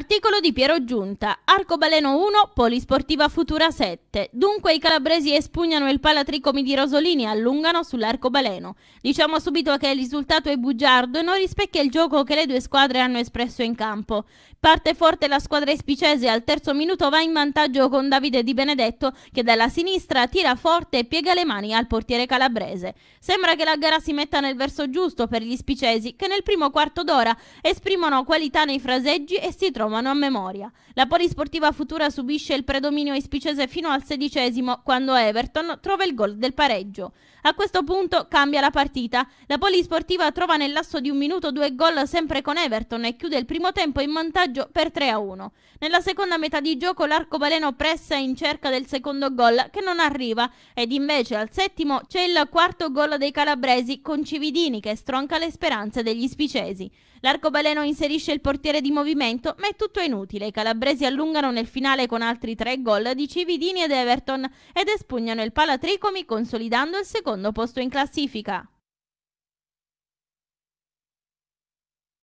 Articolo di Piero Giunta, Arcobaleno 1, Polisportiva Futura 7. Dunque i calabresi espugnano il palatricomi di Rosolini e allungano sull'arcobaleno. Diciamo subito che il risultato è bugiardo e non rispecchia il gioco che le due squadre hanno espresso in campo. Parte forte la squadra espicese al terzo minuto va in vantaggio con Davide Di Benedetto che dalla sinistra tira forte e piega le mani al portiere calabrese. Sembra che la gara si metta nel verso giusto per gli spicesi che nel primo quarto d'ora esprimono qualità nei fraseggi e si trovano ma non a memoria. La polisportiva futura subisce il predominio ispicese fino al sedicesimo, quando Everton trova il gol del pareggio. A questo punto cambia la partita. La polisportiva trova nel lasso di un minuto due gol sempre con Everton e chiude il primo tempo in vantaggio per 3-1. Nella seconda metà di gioco l'arcobaleno pressa in cerca del secondo gol che non arriva ed invece al settimo c'è il quarto gol dei calabresi con Cividini che stronca le speranze degli spicesi. L'arcobaleno inserisce il portiere di movimento, ma è tutto inutile. I calabresi allungano nel finale con altri tre gol di Cividini ed Everton ed espugnano il Palatricomi consolidando il secondo posto in classifica.